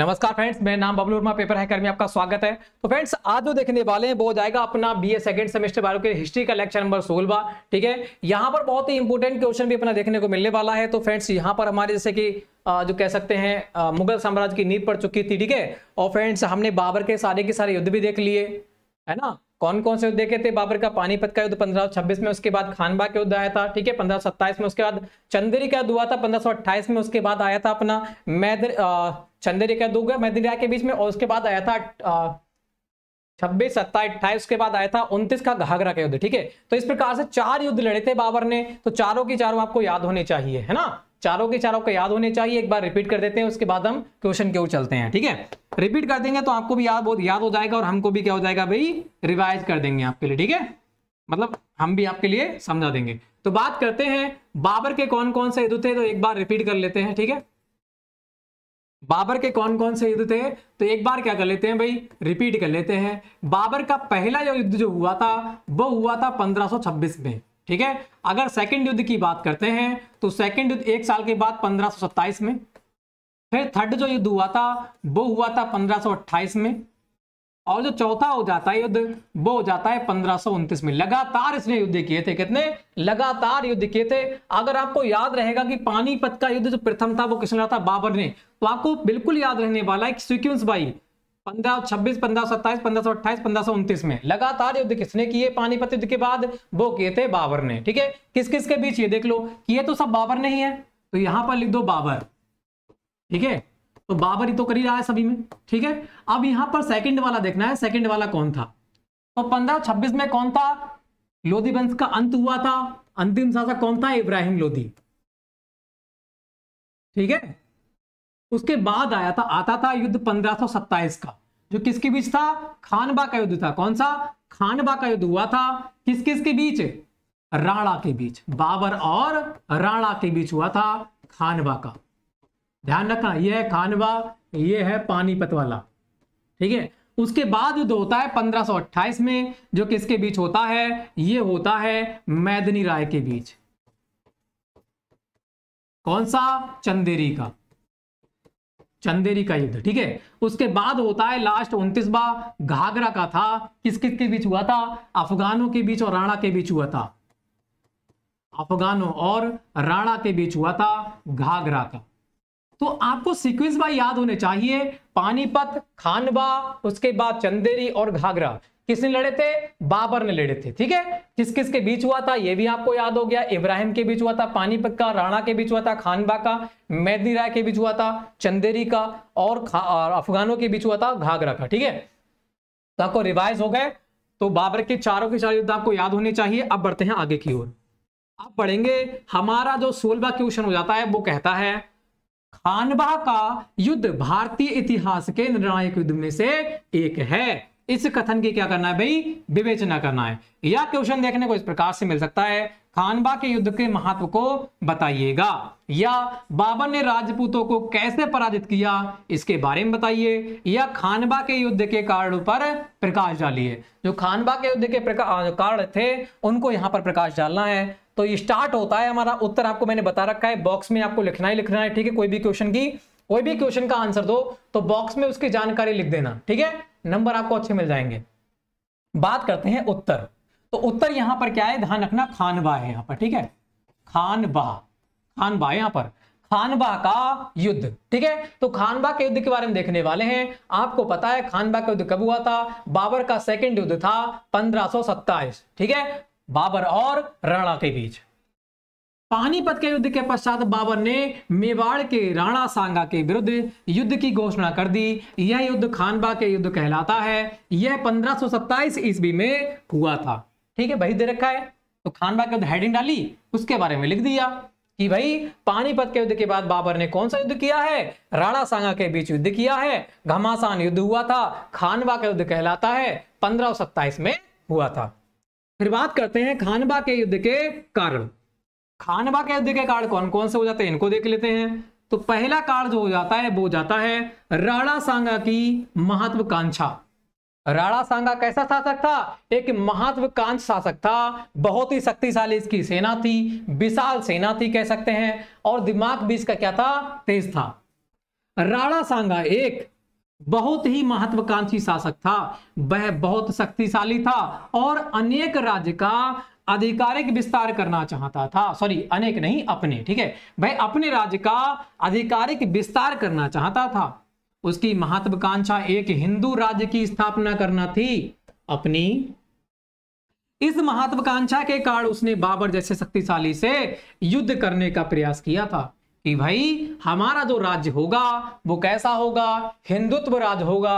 नमस्कार फ्रेंड्स मेरा नाम बबलू वर्मा पेपर हैकर में आपका स्वागत है तो फ्रेंड्स आज जो देखने वाले हैं वो जाएगा अपना बीए सेकंड सेमेस्टर बायो के हिस्ट्री का लेक्चर नंबर सोलवा ठीक है यहाँ पर बहुत ही इंपॉर्टेंट क्वेश्चन भी अपना देखने को मिलने वाला है तो फ्रेंड्स यहाँ पर हमारे जैसे कि जो कह सकते हैं मुगल साम्राज्य की नींव पड़ चुकी थी ठीक है और फ्रेंड्स हमने बाबर के सारे के सारे युद्ध भी देख लिए है ना कौन कौन से युद्ध देखे थे बाबर का पानीपत का युद्ध 1526 में उसके बाद खानबा का युद्ध आया था ठीक है 1527 में उसके बाद चंदेरी का युद्ध हुआ था 1528 में उसके बाद आया था अपना मैदर चंदेरी का युद्ध मैदरिया के बीच में और उसके बाद आया था छब्बीस सत्ताईस अट्ठाईस उसके बाद आया था उनतीस का घाघरा का युद्ध ठीक है तो इस प्रकार से चार युद्ध लड़े थे बाबर ने तो चारों की चारों आपको याद होने चाहिए है ना चारों के चारों को याद होने चाहिए एक बार रिपीट कर देते हैं उसके बाद हम क्वेश्चन की ओर चलते हैं ठीक है रिपीट कर देंगे तो आपको भी याद बहुत याद हो जाएगा और हमको भी क्या हो जाएगा भाई रिवाइज कर देंगे आपके लिए ठीक है मतलब हम भी आपके लिए समझा देंगे तो बात करते हैं बाबर के कौन कौन से युद्ध थे तो एक बार रिपीट कर लेते हैं ठीक है बाबर के कौन कौन से युद्ध थे तो एक बार क्या कर लेते हैं भाई रिपीट कर लेते हैं बाबर का पहला युद्ध जो हुआ था वो हुआ था 1526 में ठीक है अगर सेकेंड युद्ध की बात करते हैं तो सेकेंड युद्ध एक साल के बाद 1527 में फिर थर्ड जो युद्ध हुआ था वो हुआ था 1528 में और जो चौथा हो जाता है युद्ध वो हो जाता है पंद्रह में लगातार इसने युद्ध किए थे कितने लगातार युद्ध किए थे अगर आपको याद रहेगा कि पानीपत का युद्ध जो प्रथम था वो किसने था बाबर ने तो आपको बिल्कुल याद रहने वाला है सीक्वेंस बाई पंद्रह छब्बीस पंद्रह सौ सत्ताईस पंद्रह सौ अट्ठाईस पंद्रह सौ उन्तीस में लगातार युद्ध किसने किए पानीपत युद्ध के बाद वो किए थे बाबर ने ठीक है किस किस के बीच ये देख लो किए तो सब बाबर ने ही है तो यहां पर लिख दो बाबर ठीक है तो बाबर ही तो कर ही रहा है सभी में ठीक है अब यहां पर सेकंड वाला देखना है सेकंड वाला कौन था तो पंद्रह छब्बीस में कौन था लोधी वंश का अंत हुआ था अंतिम शासक कौन था इब्राहिम लोधी ठीक है उसके बाद आया था आता था युद्ध 1527 का जो किसके बीच था खानबा का युद्ध था कौन सा खानबा का युद्ध हुआ था किस किस के बीच राणा के बीच बाबर और राणा के बीच हुआ था खानबा का ध्यान रखना यह है खानवा यह है पानीपत वाला ठीक है उसके बाद युद्ध होता है 1528 में जो किसके बीच होता है यह होता है मैदनी राय के बीच कौन सा चंदेरी का चंदेरी का युद्ध ठीक है उसके बाद होता है लास्ट उन्तीसवा घाघरा का था किस किस के बीच हुआ था अफगानों के बीच और राणा के बीच हुआ था अफगानों और राणा के बीच हुआ था घाघरा का तो आपको सीक्वेंस बाय याद होने चाहिए पानीपत खानवा उसके बाद चंदेरी और घाघरा किसने लड़े थे बाबर ने लड़े थे ठीक है किस किस के बीच हुआ था यह भी आपको याद हो गया इब्राहिम के बीच हुआ था पानीपत का राणा के बीच हुआ था खानबा का मैदी राय के बीच हुआ था चंदेरी का और, अफगानों के बीच हुआ था घाघरा का ठीक है तो आपको रिवाइज हो गए तो बाबर के चारों के चार युद्ध आपको याद होने चाहिए अब बढ़ते हैं आगे की ओर अब बढ़ेंगे हमारा जो सोलवा क्वेश्चन हो जाता है वो कहता है खानबा का युद्ध भारतीय इतिहास के निर्णायक युद्ध में से एक है इस कथन की क्या करना है भाई विवेचना करना है या क्वेश्चन देखने को इस प्रकार से मिल सकता है खानबा के युद्ध के महत्व को बताइएगा या बाबर ने राजपूतों को कैसे पराजित किया इसके बारे में बताइए या खानबा के युद्ध के कारण पर प्रकाश डालिए जो खानबा के युद्ध के कारण थे उनको यहां पर प्रकाश डालना है तो ये स्टार्ट होता है हमारा उत्तर आपको मैंने बता रखा है बॉक्स में आपको लिखना ही लिखना है ठीक है कोई भी क्वेश्चन की कोई भी क्वेश्चन का आंसर दो तो बॉक्स में उसकी जानकारी लिख देना ठीक है नंबर आपको अच्छे मिल जाएंगे बात करते हैं उत्तर तो उत्तर यहां पर क्या है ध्यान रखना खानबा है यहां पर ठीक है खानबा खानबा यहां पर खानबा का युद्ध ठीक है तो खानबा के युद्ध के बारे में देखने वाले हैं आपको पता है खानबा का युद्ध कब हुआ था बाबर का सेकंड युद्ध था पंद्रह ठीक है बाबर और राणा के बीच पानीपत के युद्ध के पश्चात बाबर ने मेवाड़ के राणा सांगा के विरुद्ध युद्ध की घोषणा कर दी यह युद्ध खानबा के युद्ध कहलाता है यह 1527 ईस्वी में हुआ था ठीक है भाई दे रखा है तो खानबा के युद्ध हेडिंग डाली उसके बारे में लिख दिया कि भाई पानीपत के युद्ध के बाद बाबर ने कौन सा युद्ध किया है राणा सांगा के बीच युद्ध किया है घमासान युद्ध हुआ था खानबा का युद्ध कहलाता है पंद्रह में हुआ था फिर बात करते हैं खानबा के युद्ध के कारण खानवा के अवधि के कार्ड कौन कौन से हो जाते हैं इनको देख लेते हैं तो पहला कार्ड जो हो जाता है वो जाता है राणा सांगा की महत्वाकांक्षा राणा सांगा कैसा शासक था एक महत्वाकांक्ष शासक था बहुत ही शक्तिशाली इसकी सेना थी विशाल सेना थी कह सकते हैं और दिमाग भी इसका क्या था तेज था राणा सांगा एक बहुत ही महत्वाकांक्षी शासक था वह बहुत शक्तिशाली था और अनेक राज्य का आधिकारिक विस्तार करना चाहता था सॉरी अनेक नहीं अपने ठीक है वह अपने राज्य का आधिकारिक विस्तार करना चाहता था उसकी महत्वाकांक्षा एक हिंदू राज्य की स्थापना करना थी अपनी इस महत्वाकांक्षा के कारण उसने बाबर जैसे शक्तिशाली से युद्ध करने का प्रयास किया था कि भाई हमारा जो राज्य होगा वो कैसा होगा हिंदुत्व राज्य होगा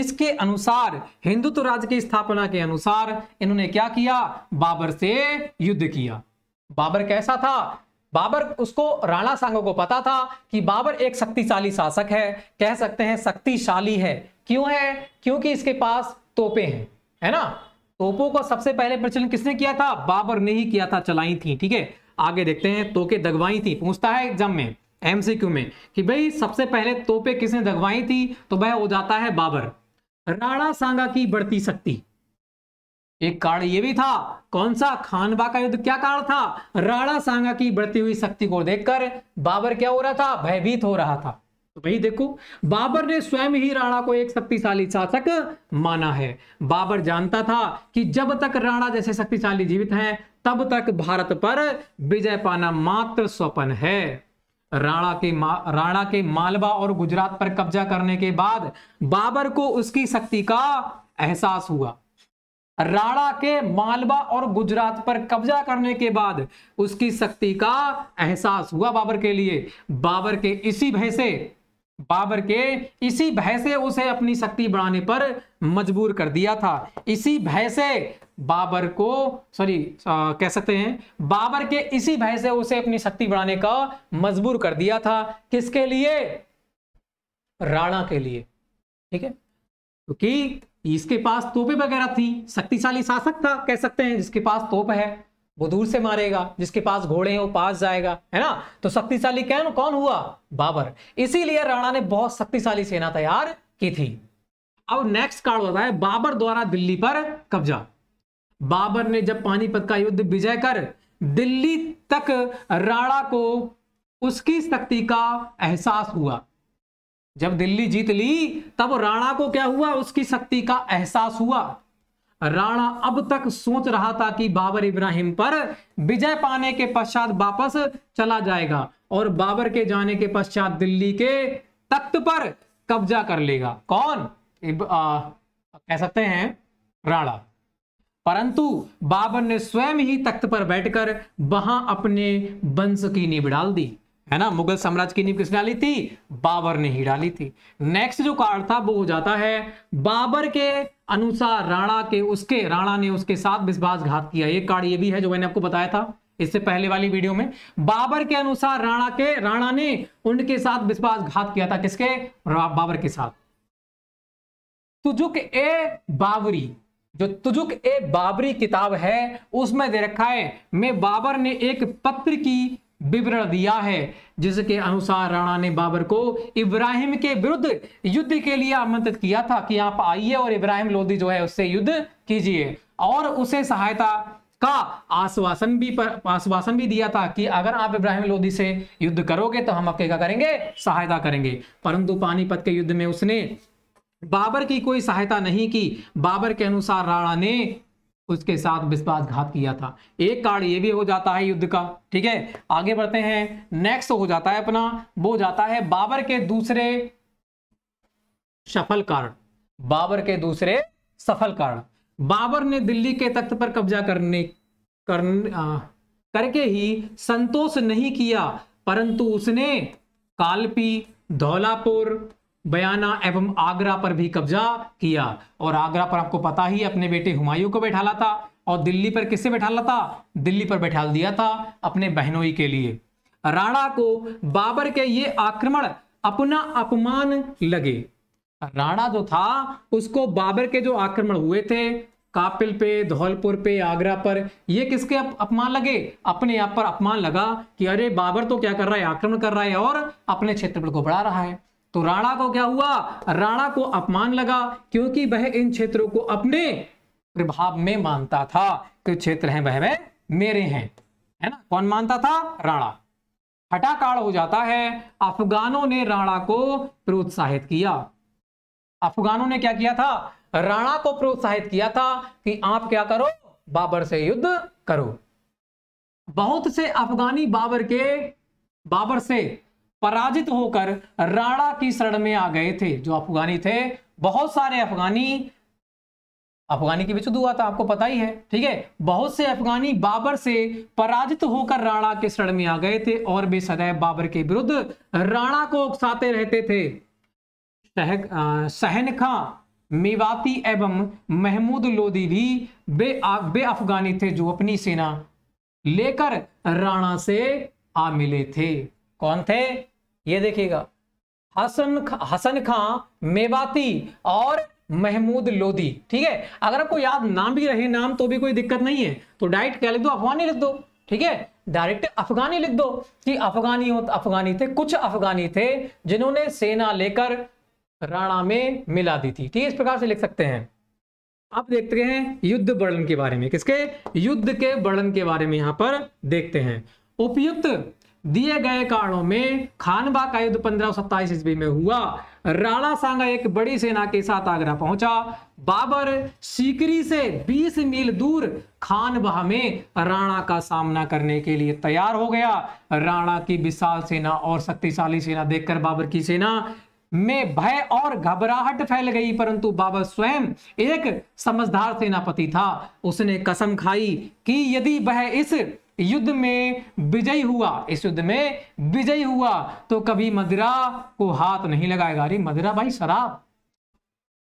इसके अनुसार हिंदुत्व राज्य की स्थापना के अनुसार इन्होंने क्या किया बाबर से युद्ध किया बाबर कैसा था बाबर उसको राणा सांगो को पता था कि बाबर एक शक्तिशाली शासक है कह सकते हैं शक्तिशाली है क्यों है क्योंकि इसके पास तोपे हैं है ना तोपों को सबसे पहले प्रचलन किसने किया था बाबर ने ही किया था चलाई थी ठीक है आगे देखते हैं तोके दगवाई थी पूछता है एग्जाम में एमसीक्यू में कि भाई सबसे पहले तोपे किसने दगवाई थी तो भाई हो जाता है बाबर राणा सांगा की बढ़ती शक्ति एक कारण यह भी था कौन सा खानबा का युद्ध क्या कारण था राणा सांगा की बढ़ती हुई शक्ति को देखकर बाबर क्या हो रहा था भयभीत हो रहा था तो भाई देखो बाबर ने स्वयं ही राणा को एक शक्तिशाली शासक माना है बाबर जानता था कि जब तक राणा जैसे शक्तिशाली जीवित हैं तब तक भारत पर विजय पाना मात्र स्वपन है राणा के राणा के मालवा और गुजरात पर कब्जा करने के बाद बाबर को उसकी शक्ति का एहसास हुआ राणा के मालवा और गुजरात पर कब्जा करने के बाद उसकी शक्ति का एहसास हुआ बाबर के लिए बाबर के इसी भय से बाबर के इसी भय से उसे अपनी शक्ति बढ़ाने पर मजबूर कर दिया था इसी भय से बाबर को सॉरी कह सकते हैं बाबर के इसी भय से उसे अपनी शक्ति बढ़ाने का मजबूर कर दिया था किसके लिए राणा के लिए ठीक है क्योंकि इसके पास तोपे वगैरह थी शक्तिशाली शासक था कह सकते हैं जिसके पास तोप है वो दूर से मारेगा जिसके पास घोड़े हैं वो पास जाएगा है ना तो शक्तिशाली कैन कौन हुआ बाबर इसीलिए राणा ने बहुत शक्तिशाली सेना तैयार की थी अब नेक्स्ट कार्ड होता है बाबर द्वारा दिल्ली पर कब्जा बाबर ने जब पानीपत का युद्ध विजय कर दिल्ली तक राणा को उसकी शक्ति का एहसास हुआ जब दिल्ली जीत ली तब राणा को क्या हुआ उसकी शक्ति का एहसास हुआ राणा अब तक सोच रहा था कि बाबर इब्राहिम पर विजय पाने के पश्चात वापस चला जाएगा और बाबर के जाने के पश्चात दिल्ली के तख्त पर कब्जा कर लेगा कौन कह सकते हैं राणा परंतु बाबर ने स्वयं ही तख्त पर बैठकर वहां अपने वंश की नींव डाल दी है ना मुगल साम्राज्य की नींव किसने डाली थी बाबर ने ही डाली थी नेक्स्ट जो कार्ड था वो हो जाता है बाबर के अनुसार राणा के उसके राणा ने उसके साथ विश्वासघात किया एक कार्ड ये भी है जो मैंने आपको बताया था इससे पहले वाली वीडियो में बाबर के अनुसार राणा के राणा ने उनके साथ विश्वासघात किया था किसके बाबर के साथ तुजुक ए बाबरी जो तुजुक ए बाबरी किताब है उसमें दे रखा है मैं बाबर ने एक पत्र की विवरण दिया है जिसके अनुसार राणा ने बाबर को इब्राहिम के विरुद्ध युद्ध के लिए आमंत्रित किया था कि आप आइए और इब्राहिम लोधी जो है उससे युद्ध कीजिए और उसे सहायता का आश्वासन भी पर आश्वासन भी दिया था कि अगर आप इब्राहिम लोधी से युद्ध करोगे तो हम आपके क्या करेंगे सहायता करेंगे परंतु पानीपत के युद्ध में उसने बाबर की कोई सहायता नहीं की बाबर के अनुसार राणा ने उसके साथ विश्वासघात किया था एक कारण ये भी हो जाता है युद्ध का ठीक है आगे बढ़ते हैं नेक्स्ट हो जाता है अपना वो जाता है बाबर के दूसरे सफल कारण बाबर के दूसरे सफल कारण बाबर ने दिल्ली के तख्त पर कब्जा करने कर, आ, करके ही संतोष नहीं किया परंतु उसने कालपी धौलापुर बयाना एवं आगरा पर भी कब्जा किया और आगरा पर आपको पता ही अपने बेटे हुमायूं को बैठा ला था और दिल्ली पर किससे बैठा ला था दिल्ली पर बैठा दिया था अपने बहनोई के लिए राणा को बाबर के ये आक्रमण अपना अपमान लगे राणा जो था उसको बाबर के जो आक्रमण हुए थे कापिल पे धौलपुर पे आगरा पर ये किसके अपमान लगे अपने आप पर अपमान लगा कि अरे बाबर तो क्या कर रहा है आक्रमण कर रहा है और अपने क्षेत्रफल को बढ़ा रहा है तो राणा को क्या हुआ राणा को अपमान लगा क्योंकि वह इन क्षेत्रों को अपने प्रभाव में मानता था कि क्षेत्र हैं वह वह मेरे हैं है ना कौन मानता था राणा हटाकाड़ हो जाता है अफगानों ने राणा को प्रोत्साहित किया अफगानों ने क्या किया था राणा को प्रोत्साहित किया था कि आप क्या करो बाबर से युद्ध करो बहुत से अफगानी बाबर के बाबर से पराजित होकर राणा की शरण में आ गए थे जो अफगानी थे बहुत सारे अफगानी अफगानी के बीच हुआ तो था आपको पता ही है ठीक है बहुत से अफगानी बाबर से पराजित होकर राणा के शरण में आ गए थे और भी सदैव बाबर के विरुद्ध राणा को उकसाते रहते थे सहन खां मेवाती एवं महमूद लोधी भी बे बे अफगानी थे जो अपनी सेना लेकर राणा से आ मिले थे कौन थे ये देखिएगा हसन खा, हसन खां मेवाती और महमूद लोधी ठीक है अगर आपको याद नाम भी रहे नाम तो भी कोई दिक्कत नहीं है तो डायरेक्ट क्या लिख दो अफगानी लिख दो ठीक है डायरेक्ट अफगानी लिख दो कि अफगानी हो अफगानी थे कुछ अफगानी थे जिन्होंने सेना लेकर राणा में मिला दी थी ठीक है इस प्रकार से लिख सकते हैं अब देखते हैं युद्ध वर्णन के बारे में किसके युद्ध के वर्णन के बारे में यहां पर देखते हैं उपयुक्त दिए गए कारणों में खानबा का युद्ध पंद्रह सौ ईस्वी में हुआ राणा सांगा एक बड़ी सेना के साथ आगरा पहुंचा बाबर सीकरी से 20 मील दूर खानबाह में राणा का सामना करने के लिए तैयार हो गया राणा की विशाल सेना और शक्तिशाली सेना देखकर बाबर की सेना में भय और घबराहट फैल गई परंतु बाबर स्वयं एक समझदार सेनापति था उसने कसम खाई कि यदि वह इस युद्ध में विजयी हुआ इस युद्ध में विजयी हुआ तो कभी मदिरा को हाथ नहीं लगाएगा अरे मदिरा भाई शराब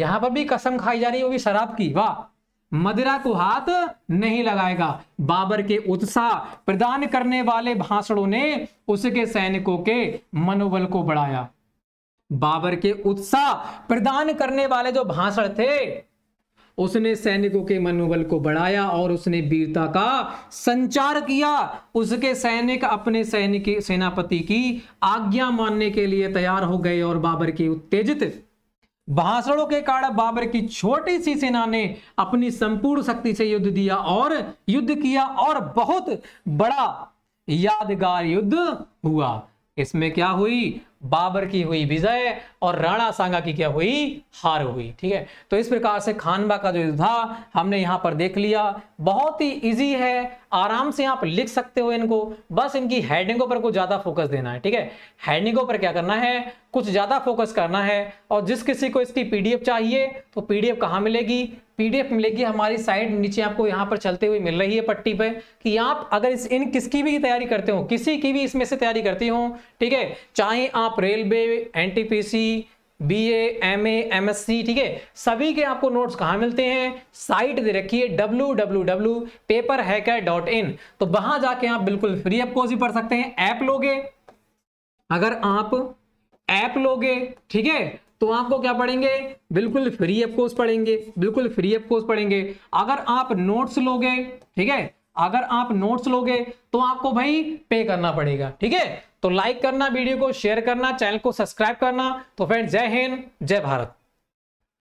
यहां पर भी कसम खाई जा रही है वो भी शराब की वाह मदिरा को हाथ नहीं लगाएगा बाबर के उत्साह प्रदान करने वाले भाषणों ने उसके सैनिकों के मनोबल को बढ़ाया बाबर के उत्साह प्रदान करने वाले जो भाषण थे उसने सैनिकों के मनोबल को बढ़ाया और उसने वीरता का संचार किया उसके सैनिक अपने सैनिक सेनापति की आज्ञा मानने के लिए तैयार हो गए और बाबर के उत्तेजित भाषणों के कारण बाबर की छोटी सी सेना ने अपनी संपूर्ण शक्ति से युद्ध दिया और युद्ध किया और बहुत बड़ा यादगार युद्ध हुआ इसमें क्या हुई बाबर की हुई विजय और राणा सांगा की क्या हुई हार हुई ठीक है तो इस प्रकार से खानबा का जो युद्ध था हमने यहां पर देख लिया बहुत ही इजी है आराम से आप लिख सकते हो इनको बस इनकी हेडिंगों पर कुछ ज़्यादा फोकस देना है ठीक है हेडिंगों पर क्या करना है कुछ ज़्यादा फोकस करना है और जिस किसी को इसकी पीडीएफ चाहिए तो पीडीएफ कहाँ मिलेगी पीडीएफ मिलेगी हमारी साइड नीचे आपको यहाँ पर चलते हुए मिल रही है पट्टी पे कि आप अगर इस इन किसकी भी तैयारी करते हो किसी की भी इसमें से तैयारी करती हो ठीक है चाहे आप आप railway NTPC BA MA MSc ठीक है सभी के आपको नोट्स कहाँ मिलते हैं साइट दे रखी है W W W paper hacker dot in तो वहां जाके आप बिल्कुल फ्री ऑफ कॉस्ट भी पढ़ सकते हैं ऐप लोगे अगर आप ऐप लोगे ठीक है तो आपको क्या पढ़ेंगे बिल्कुल फ्री ऑफ कॉस्ट पढ़ेंगे बिल्कुल फ्री ऑफ कॉस्ट पढ़ेंगे अगर आप नोट्स लोगे ठीक है अगर आप नोट्स लोगे तो आपको भाई पे करना पड़ेगा ठीक है तो लाइक करना वीडियो को शेयर करना चैनल को सब्सक्राइब करना तो फ्रेंड जय हिंद जय भारत